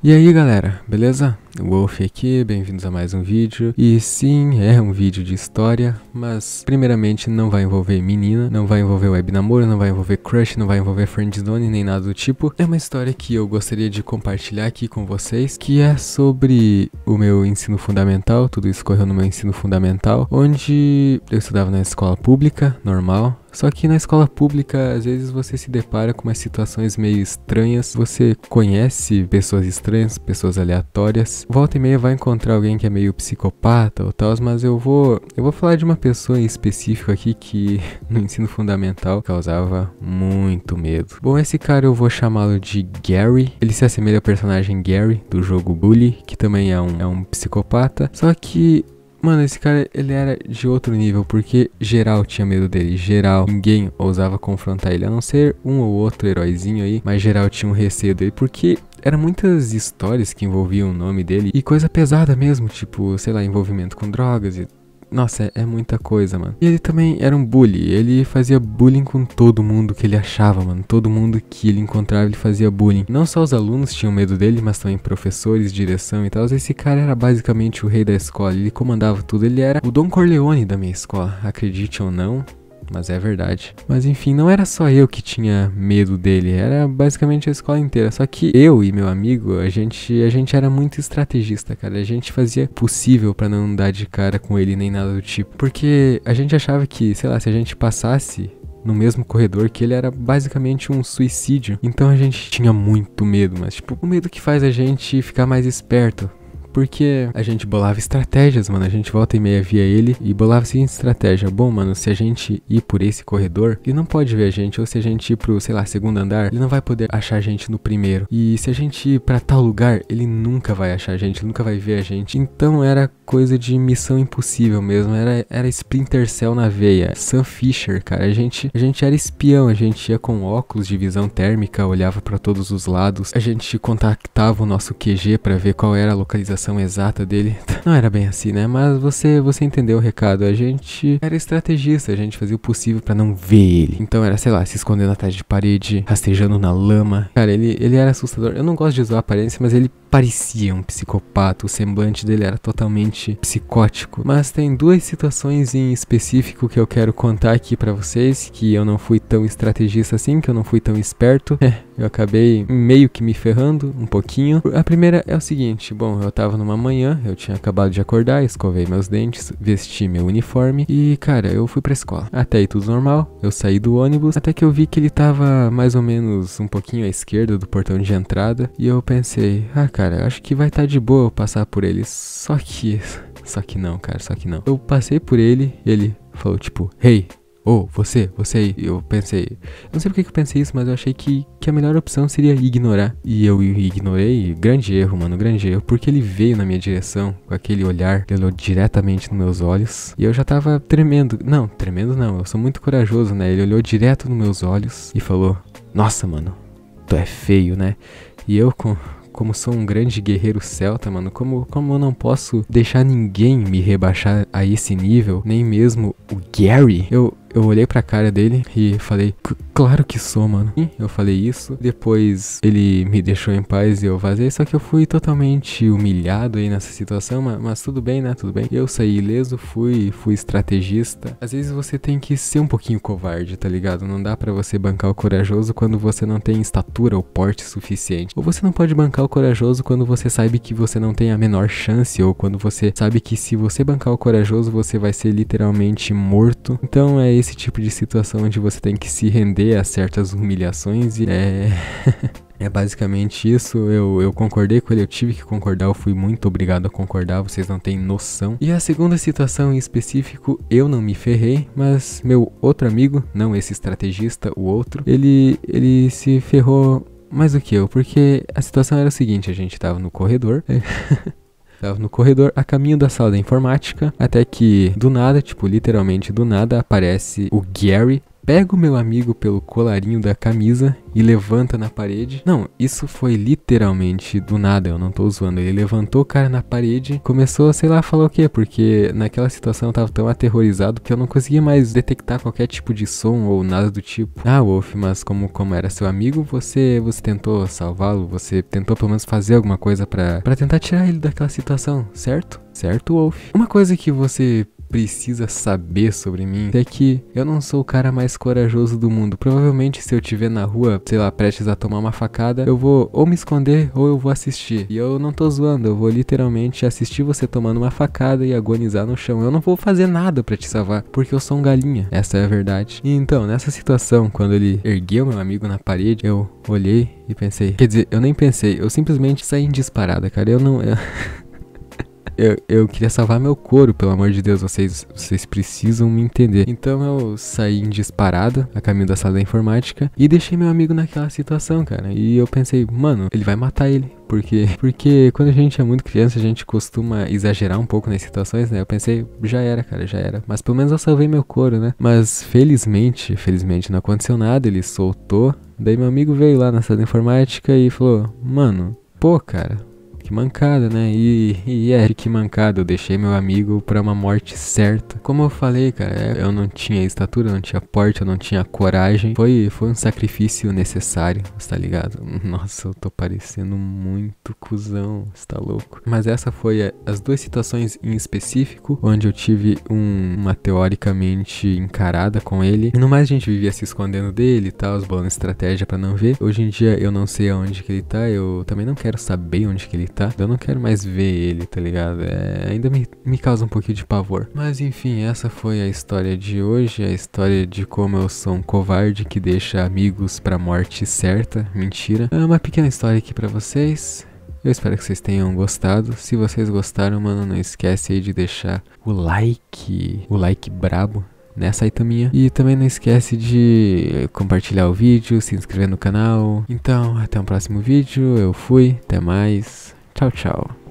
E aí galera, beleza? Wolf aqui, bem-vindos a mais um vídeo. E sim, é um vídeo de história, mas primeiramente não vai envolver menina, não vai envolver web namoro, não vai envolver crush, não vai envolver friendzone, nem nada do tipo. É uma história que eu gostaria de compartilhar aqui com vocês, que é sobre o meu ensino fundamental, tudo isso correu no meu ensino fundamental, onde eu estudava na escola pública, normal, só que na escola pública, às vezes você se depara com umas situações meio estranhas, você conhece pessoas estranhas, pessoas aleatórias. Volta e meia vai encontrar alguém que é meio psicopata ou tal, mas eu vou, eu vou falar de uma pessoa em específico aqui que no ensino fundamental causava muito medo. Bom, esse cara eu vou chamá-lo de Gary. Ele se assemelha ao personagem Gary do jogo Bully, que também é um, é um psicopata. Só que Mano, esse cara, ele era de outro nível, porque geral tinha medo dele, geral, ninguém ousava confrontar ele, a não ser um ou outro heróizinho aí, mas geral tinha um receio dele, porque eram muitas histórias que envolviam o nome dele, e coisa pesada mesmo, tipo, sei lá, envolvimento com drogas e nossa, é, é, muita coisa, mano. E ele também era um bully. Ele fazia bullying com todo mundo que ele achava, mano. Todo mundo que ele encontrava, ele fazia bullying. Não só os alunos tinham medo dele, mas também professores, direção e tal. Esse cara era basicamente o rei da escola. Ele comandava tudo. Ele era o Don Corleone da minha escola, acredite ou não mas é verdade. Mas enfim, não era só eu que tinha medo dele, era basicamente a escola inteira. Só que eu e meu amigo, a gente, a gente era muito estrategista, cara. A gente fazia possível para não dar de cara com ele nem nada do tipo, porque a gente achava que, sei lá, se a gente passasse no mesmo corredor que ele era basicamente um suicídio. Então a gente tinha muito medo, mas tipo, o medo que faz a gente ficar mais esperto, porque a gente bolava estratégias, mano. A gente volta e meia via ele e bolava a seguinte estratégia. Bom, mano, se a gente ir por esse corredor, ele não pode ver a gente. Ou se a gente ir pro, sei lá, segundo andar, ele não vai poder achar a gente no primeiro. E se a gente ir pra tal lugar, ele nunca vai achar a gente, nunca vai ver a gente. Então era coisa de missão impossível mesmo. Era, era Splinter Cell na veia. Sam Fisher, cara. A gente, a gente era espião. A gente ia com óculos de visão térmica, olhava para todos os lados. A gente contactava o nosso QG para ver qual era a localização exata dele. Não era bem assim, né? Mas você, você entendeu o recado. A gente era estrategista, a gente fazia o possível para não ver ele. Então era, sei lá, se escondendo atrás de parede, rastejando na lama. Cara, ele, ele era assustador. Eu não gosto de usar a aparência, mas ele parecia um psicopata. O semblante dele era totalmente psicótico. Mas tem duas situações em específico que eu quero contar aqui para vocês que eu não fui tão estrategista assim, que eu não fui tão esperto. É, eu acabei meio que me ferrando um pouquinho. A primeira é o seguinte, bom, eu tava numa manhã, eu tinha acabado de acordar, escovei meus dentes, vesti meu uniforme e, cara, eu fui pra escola. Até aí tudo normal, eu saí do ônibus, até que eu vi que ele tava mais ou menos um pouquinho à esquerda do portão de entrada e eu pensei, ah, cara, acho que vai estar tá de boa eu passar por ele, só que... Só que não, cara, só que não. Eu passei por ele, ele falou tipo, hey, Ô, oh, você, você aí. Eu pensei. não sei porque que eu pensei isso, mas eu achei que, que a melhor opção seria ignorar. E eu ignorei. Grande erro, mano. Grande erro. Porque ele veio na minha direção com aquele olhar. Ele olhou diretamente nos meus olhos. E eu já tava tremendo. Não, tremendo não. Eu sou muito corajoso, né? Ele olhou direto nos meus olhos e falou: Nossa, mano. Tu é feio, né? E eu com como sou um grande guerreiro celta, mano, como, como eu não posso deixar ninguém me rebaixar a esse nível, nem mesmo o Gary, eu, eu olhei pra cara dele e falei: Claro que sou, mano. E eu falei isso. Depois ele me deixou em paz e eu vazei. Só que eu fui totalmente humilhado aí nessa situação, mas, mas tudo bem, né? Tudo bem. Eu saí ileso, fui, fui estrategista. Às vezes você tem que ser um pouquinho covarde, tá ligado? Não dá para você bancar o corajoso quando você não tem estatura ou porte suficiente. Ou você não pode bancar o corajoso quando você sabe que você não tem a menor chance, ou quando você sabe que se você bancar o corajoso, você vai ser literalmente morto. Então é esse tipo de situação onde você tem que se render a é certas humilhações e é. É basicamente isso. Eu, eu concordei com ele, eu tive que concordar, eu fui muito obrigado a concordar, vocês não têm noção. E a segunda situação em específico, eu não me ferrei, mas meu outro amigo, não esse estrategista, o outro, ele, ele se ferrou mais do que eu, porque a situação era o seguinte: a gente tava no corredor. É, tava no corredor, a caminho da sala da informática, até que do nada, tipo, literalmente do nada, aparece o Gary pega o meu amigo pelo colarinho da camisa e levanta na parede. Não, isso foi literalmente do nada, eu não tô zoando. Ele levantou o cara na parede, começou, sei lá, falar o quê, porque naquela situação eu tava tão aterrorizado que eu não conseguia mais detectar qualquer tipo de som ou nada do tipo. Ah, Wolf, mas como, como era seu amigo, você você tentou salvá-lo, você tentou pelo menos fazer alguma coisa para tentar tirar ele daquela situação, certo? Certo, Wolf? Uma coisa que você precisa saber sobre mim é que eu não sou o cara mais corajoso do mundo. Provavelmente se eu tiver na rua, sei lá, prestes a tomar uma facada, eu vou ou me esconder ou eu vou assistir. E eu não tô zoando, eu vou literalmente assistir você tomando uma facada e agonizar no chão. Eu não vou fazer nada para te salvar, porque eu sou um galinha. Essa é a verdade. E então, nessa situação, quando ele ergueu meu amigo na parede, eu olhei e pensei, quer dizer, eu nem pensei, eu simplesmente saí em disparada, cara. Eu não eu... eu, eu queria salvar meu couro, pelo amor de Deus, vocês, vocês precisam me entender. Então eu saí em disparada a caminho da sala da informática e deixei meu amigo naquela situação, cara. E eu pensei, mano, ele vai matar ele. Porque, porque quando a gente é muito criança, a gente costuma exagerar um pouco nas situações, né? Eu pensei, já era, cara, já era. Mas pelo menos eu salvei meu couro, né? Mas felizmente, felizmente não aconteceu nada, ele soltou. Daí meu amigo veio lá na sala informática e falou, mano, pô, cara, que mancada, né? E, e é, que mancada, eu deixei meu amigo pra uma morte certa. Como eu falei, cara, é, eu não tinha estatura, eu não tinha porte, eu não tinha coragem. Foi, foi um sacrifício necessário, tá ligado? Nossa, eu tô parecendo muito cuzão, você tá louco? Mas essa foi as duas situações em específico, onde eu tive um, uma teoricamente encarada com ele. E no mais a gente vivia se escondendo dele e tal, os estratégia para não ver. Hoje em dia eu não sei aonde que ele tá, eu também não quero saber onde que ele tá tá? Eu não quero mais ver ele, tá ligado? É, ainda me, me causa um pouquinho de pavor. Mas enfim, essa foi a história de hoje, a história de como eu sou um covarde que deixa amigos pra morte certa. Mentira. É uma pequena história aqui para vocês. Eu espero que vocês tenham gostado. Se vocês gostaram, mano, não esquece aí de deixar o like, o like brabo nessa itaminha. E também não esquece de compartilhar o vídeo, se inscrever no canal. Então, até o um próximo vídeo. Eu fui, até mais. Tchau, tchau.